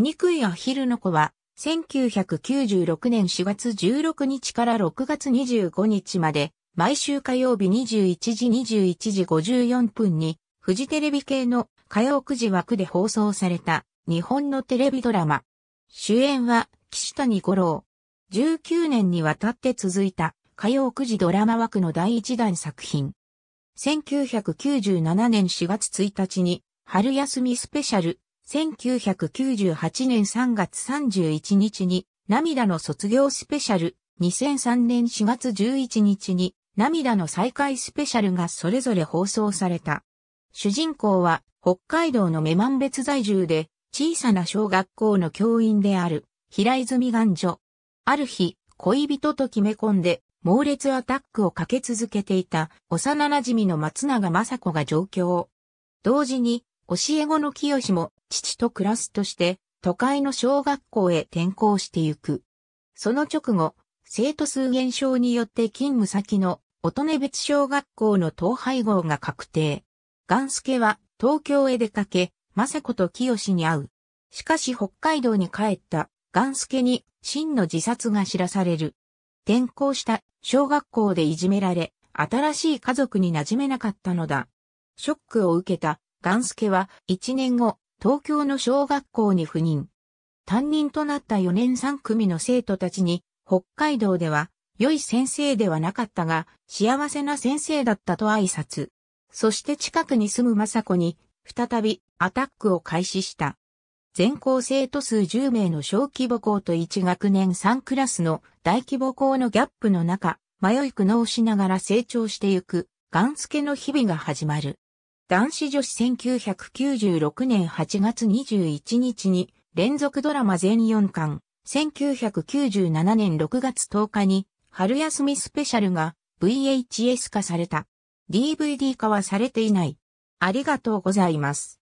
醜いアヒルの子は、1996年4月16日から6月25日まで、毎週火曜日21時21時54分に、フジテレビ系の火曜9時枠で放送された日本のテレビドラマ。主演は岸谷五郎。19年にわたって続いた火曜9時ドラマ枠の第一弾作品。1997年4月1日に春休みスペシャル1998年3月31日に涙の卒業スペシャル、2003年4月11日に涙の再会スペシャルがそれぞれ放送された。主人公は北海道の目満別在住で小さな小学校の教員である平泉願女。ある日、恋人と決め込んで猛烈アタックをかけ続けていた幼馴染の松永雅子が上京。同時に教え子の清も父と暮らすとして、都会の小学校へ転校してゆく。その直後、生徒数減少によって勤務先の乙女別小学校の統廃合が確定。ガンスケは東京へ出かけ、政子と清に会う。しかし北海道に帰ったガンスケに真の自殺が知らされる。転校した小学校でいじめられ、新しい家族に馴染めなかったのだ。ショックを受けたガンスケは一年後、東京の小学校に赴任。担任となった4年3組の生徒たちに、北海道では良い先生ではなかったが、幸せな先生だったと挨拶。そして近くに住む雅子に、再びアタックを開始した。全校生徒数10名の小規模校と1学年3クラスの大規模校のギャップの中、迷い苦悩しながら成長してゆく、ガンスケの日々が始まる。男子女子1996年8月21日に連続ドラマ全4巻、1997年6月10日に春休みスペシャルが VHS 化された。DVD 化はされていない。ありがとうございます。